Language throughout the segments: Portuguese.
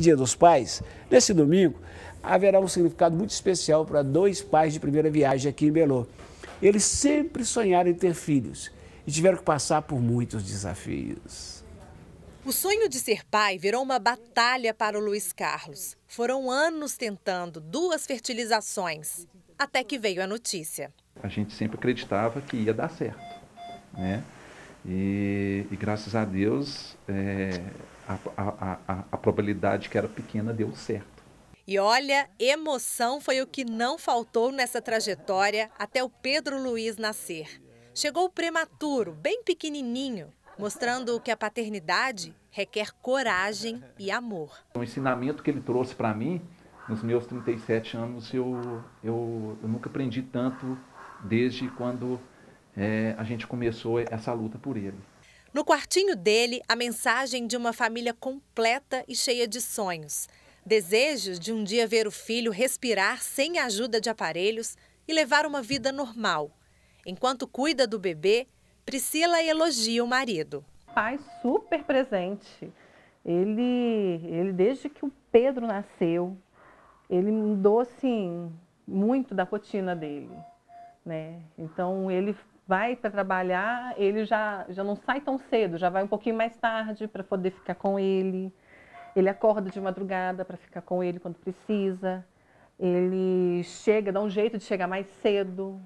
Dia dos Pais, nesse domingo, haverá um significado muito especial para dois pais de primeira viagem aqui em Belo. Eles sempre sonharam em ter filhos e tiveram que passar por muitos desafios. O sonho de ser pai virou uma batalha para o Luiz Carlos. Foram anos tentando, duas fertilizações, até que veio a notícia. A gente sempre acreditava que ia dar certo, né? E, e graças a Deus, é, a, a, a, a probabilidade que era pequena deu certo. E olha, emoção foi o que não faltou nessa trajetória até o Pedro Luiz nascer. Chegou prematuro, bem pequenininho, mostrando que a paternidade requer coragem e amor. O ensinamento que ele trouxe para mim, nos meus 37 anos, eu, eu, eu nunca aprendi tanto desde quando é, a gente começou essa luta por ele. No quartinho dele, a mensagem de uma família completa e cheia de sonhos. Desejos de um dia ver o filho respirar sem a ajuda de aparelhos e levar uma vida normal. Enquanto cuida do bebê, Priscila elogia o marido. Pai super presente. Ele, ele desde que o Pedro nasceu, ele mudou assim muito da rotina dele, né? Então ele vai para trabalhar, ele já, já não sai tão cedo, já vai um pouquinho mais tarde para poder ficar com ele. Ele acorda de madrugada para ficar com ele quando precisa. Ele chega, dá um jeito de chegar mais cedo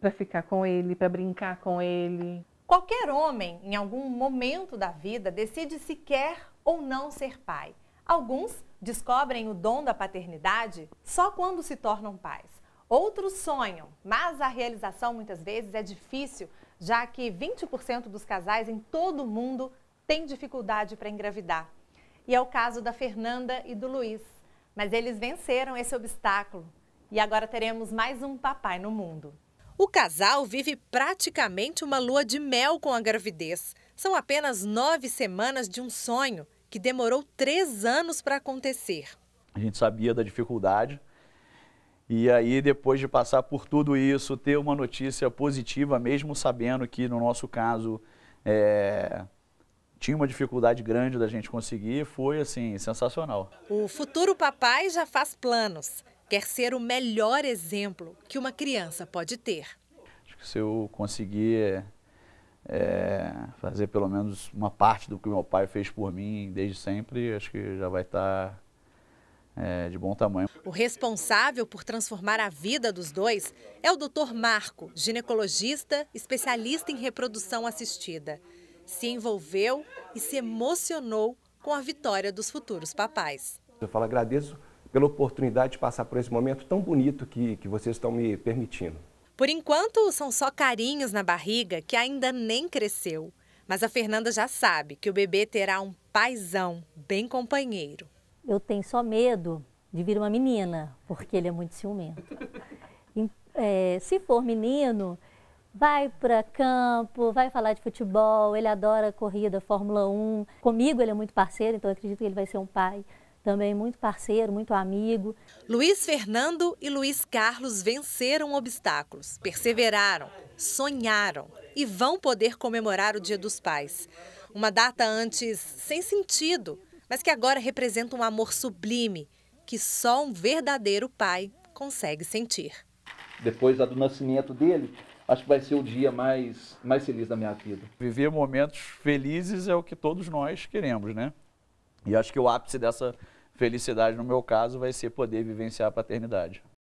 para ficar com ele, para brincar com ele. Qualquer homem, em algum momento da vida, decide se quer ou não ser pai. Alguns descobrem o dom da paternidade só quando se tornam pais. Outros sonham, mas a realização muitas vezes é difícil, já que 20% dos casais em todo o mundo têm dificuldade para engravidar. E é o caso da Fernanda e do Luiz. Mas eles venceram esse obstáculo e agora teremos mais um papai no mundo. O casal vive praticamente uma lua de mel com a gravidez. São apenas nove semanas de um sonho que demorou três anos para acontecer. A gente sabia da dificuldade, e aí, depois de passar por tudo isso, ter uma notícia positiva, mesmo sabendo que, no nosso caso, é, tinha uma dificuldade grande da gente conseguir, foi, assim, sensacional. O futuro papai já faz planos. Quer ser o melhor exemplo que uma criança pode ter. Acho que se eu conseguir é, fazer pelo menos uma parte do que meu pai fez por mim desde sempre, acho que já vai estar... Tá é, de bom tamanho. O responsável por transformar a vida dos dois é o Dr. Marco, ginecologista, especialista em reprodução assistida. Se envolveu e se emocionou com a vitória dos futuros papais. Eu falo, agradeço pela oportunidade de passar por esse momento tão bonito que, que vocês estão me permitindo. Por enquanto, são só carinhos na barriga que ainda nem cresceu. Mas a Fernanda já sabe que o bebê terá um paizão bem companheiro eu tenho só medo de vir uma menina, porque ele é muito ciumento. É, se for menino, vai para campo, vai falar de futebol, ele adora corrida, Fórmula 1. Comigo ele é muito parceiro, então acredito que ele vai ser um pai também muito parceiro, muito amigo. Luiz Fernando e Luiz Carlos venceram obstáculos, perseveraram, sonharam e vão poder comemorar o Dia dos Pais. Uma data antes sem sentido, mas que agora representa um amor sublime que só um verdadeiro pai consegue sentir. Depois do nascimento dele, acho que vai ser o dia mais, mais feliz da minha vida. Viver momentos felizes é o que todos nós queremos, né? E acho que o ápice dessa felicidade, no meu caso, vai ser poder vivenciar a paternidade.